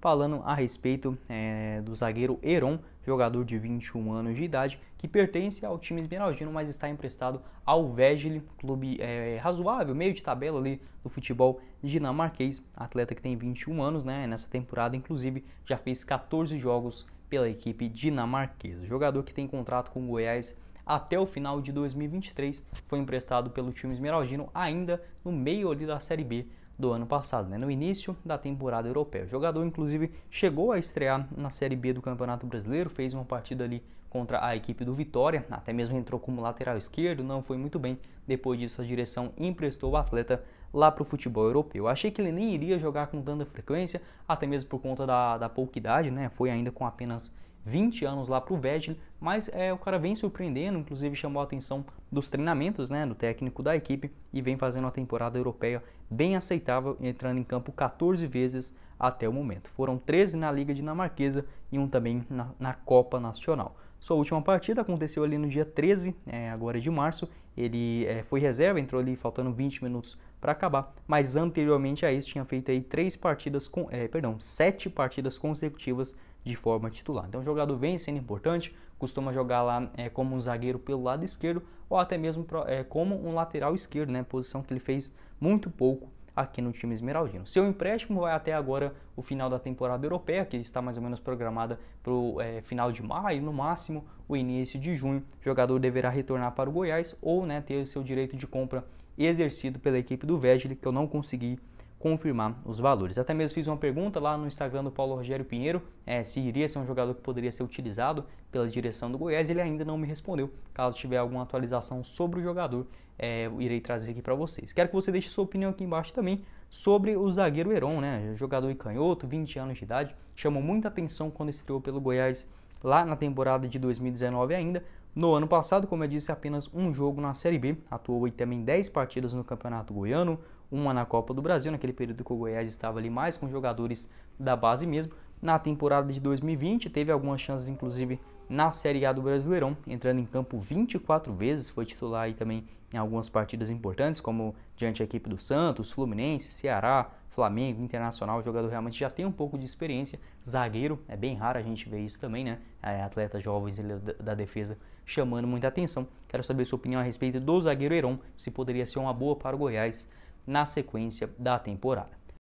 falando a respeito é, do zagueiro Heron, jogador de 21 anos de idade, que pertence ao time esmeraldino, mas está emprestado ao Vegele, clube é, razoável, meio de tabela ali do futebol dinamarquês, atleta que tem 21 anos, né? Nessa temporada, inclusive, já fez 14 jogos pela equipe dinamarquesa. Jogador que tem contrato com o Goiás até o final de 2023, foi emprestado pelo time esmeraldino ainda no meio ali da Série B do ano passado, né, no início da temporada europeia. O jogador, inclusive, chegou a estrear na Série B do Campeonato Brasileiro, fez uma partida ali contra a equipe do Vitória, até mesmo entrou como lateral esquerdo, não foi muito bem. Depois disso, a direção emprestou o atleta lá para o futebol europeu. Achei que ele nem iria jogar com tanta frequência, até mesmo por conta da, da pouca idade, né? Foi ainda com apenas 20 anos lá para o Vettel, mas é, o cara vem surpreendendo, inclusive chamou a atenção dos treinamentos né, do técnico da equipe e vem fazendo uma temporada europeia bem aceitável, entrando em campo 14 vezes até o momento. Foram 13 na Liga Dinamarquesa e um também na, na Copa Nacional. Sua última partida aconteceu ali no dia 13, é, agora de março. Ele é, foi reserva, entrou ali faltando 20 minutos para acabar, mas anteriormente a isso tinha feito aí três partidas com, é, perdão, sete partidas consecutivas de forma titular. Então o jogador vem sendo importante, costuma jogar lá é, como um zagueiro pelo lado esquerdo ou até mesmo pro, é, como um lateral esquerdo, né? Posição que ele fez muito pouco aqui no time esmeraldino. Seu empréstimo vai até agora o final da temporada europeia, que está mais ou menos programada para o é, final de maio, no máximo o início de junho. O jogador deverá retornar para o Goiás ou né, ter seu direito de compra exercido pela equipe do Vegele, que eu não consegui confirmar os valores. Até mesmo fiz uma pergunta lá no Instagram do Paulo Rogério Pinheiro é, se iria ser um jogador que poderia ser utilizado pela direção do Goiás. Ele ainda não me respondeu. Caso tiver alguma atualização sobre o jogador, é, irei trazer aqui para vocês. Quero que você deixe sua opinião aqui embaixo também sobre o zagueiro Heron, né? Jogador e canhoto, 20 anos de idade, chamou muita atenção quando estreou pelo Goiás lá na temporada de 2019 ainda, no ano passado, como eu disse, apenas um jogo na Série B, atuou aí também 10 partidas no Campeonato Goiano, uma na Copa do Brasil, naquele período que o Goiás estava ali mais com jogadores da base mesmo. Na temporada de 2020, teve algumas chances, inclusive, na Série A do Brasileirão, entrando em campo 24 vezes, foi titular aí também em algumas partidas importantes, como diante da equipe do Santos, Fluminense, Ceará, Flamengo, Internacional, o jogador realmente já tem um pouco de experiência. Zagueiro, é bem raro a gente ver isso também, né? É, atletas jovens é da defesa chamando muita atenção. Quero saber sua opinião a respeito do zagueiro Heron, se poderia ser uma boa para o Goiás na sequência da temporada.